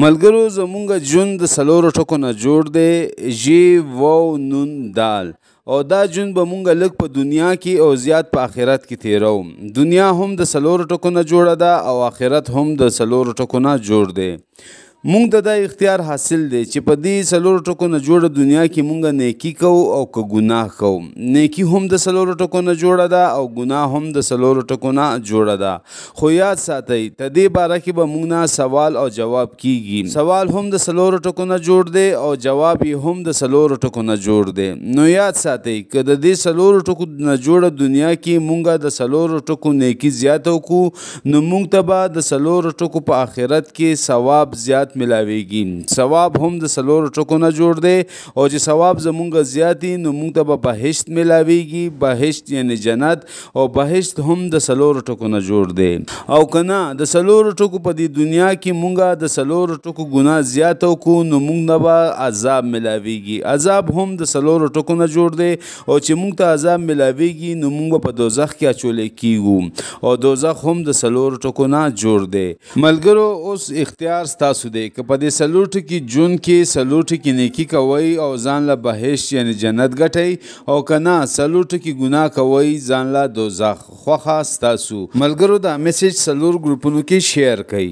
ملګرو زمونږ ژوند د سلورو ټکو نه جوړ دی ژ واو نون دال او دا جون به مونږ لږ په دنیا کې او زیات په آخرت کې تیرو دنیا هم د سلورو ټکو نه جوړه ده او آخرت هم د سلورو ټکو نه جوړ دی مونږ د دا اختیار حاصل دی چې په دې سلور ټکو نه جوړه دنیا کې مونږ نیکی کوو او که ګناه کوو نیکی هم د سلور ټکو نه جوړه ده او ګناه هم د سلور ټکو نه جوړه ده خو یاد ساتئ د دې باره کې به مونږ نه سوال او جواب کیږي سوال هم د سلور ټکو نه جوړ دی او جواب یې هم د سلور ټکو نه جوړ دی نو یاد ساتئ که د دې سلور ټکو نه جوړه دنیا کې مونږ د سلور ټکو نیکی زیاته وکړو نو مونږ ته به د سلور ټکو په آخرت کې ثواب زیات جنت ملاويږي ثواب هم د سلور ټکو نه جوړ دی او چې ثواب زمونږ زیاتی نو موږ ته به بهشت ملاويږي بهشت یعنی جنت او بهشت هم د سلور ټکو نه جوړ دی او کنه د سلور ټکو په دې دنیا کې مونږه د سلور ټکو ګناه زیاتو کو نو موږ نه به عذاب ملاويږي عذاب هم د سلور ټکو نه جوړ دی او چې موږ ته عذاب ملاويږي نو موږ په دوزخ کې اچولې کیږو او دوزخ هم د سلور ټکو نه جوړ دی ملګرو اوس اختیار ستاسو دی دی که په دې سلوټ کې جون کې سلوټ کې نیکی کوي او ځان له بهشت یعنی جنت ګټي او کنا سلوټ کې ګناه کوي ځان له دوزخ خوخه ستاسو ملګرو دا میسج سلور ګروپونو کې شیر کړئ